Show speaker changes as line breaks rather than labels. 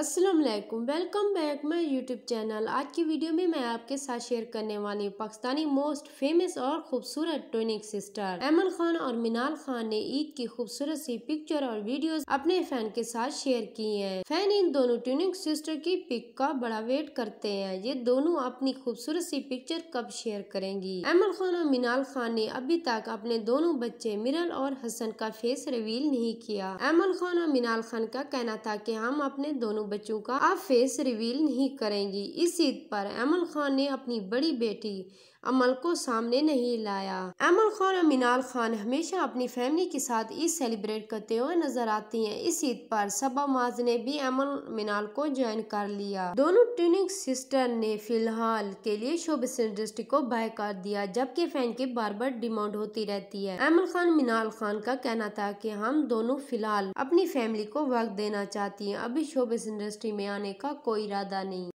Aslam welcome back my YouTube channel आज की video में मैं आपके साथ शेयर करने वाली हूँ पाकिस्तानी मोस्ट फेमस और खूबसूरत ट्विनिक सिस्टर अमन खान और मीनाल खान ने ईद की खूबसूरत सी पिक्चर और वीडियोस अपने फैन के साथ शेयर की हैं फैन इन दोनों ट्विनिक सिस्टर की पिक का बड़ा वेट करते हैं ये दोनों अपनी खूबसूरत सी पिक्चर कब शेयर करेंगी अमन खान और मीनाल खान ने अभी तक अपने दोनों बच्चे मिरल और हसन का फेस रिवील नहीं किया अमन खान और मीनाल खान का कहना था की हम अपने दोनों दोनों बच्चों का अब फेस रिवील नहीं करेंगी इस ईद पर अमल खान ने अपनी बड़ी बेटी अमल को सामने नहीं लाया अमल खान और मीनाल खान हमेशा अपनी फैमिली के साथ ईद सेलिब्रेट करते हुए नजर आती हैं इस ईद पर सबा माज ने भी अमल मीनाल को ज्वाइन कर लिया दोनों ट्यूनिंग सिस्टर ने फिलहाल के लिए शोबिस इंडस्ट्री को बाय कर दिया जबकि फैन की बार बार डिमांड होती रहती है अमल खान मीनाल खान का कहना था की हम दोनों फिलहाल अपनी फैमिली को वक्त देना चाहती है अभी शोबिस इंडस्ट्री में आने का कोई इरादा नहीं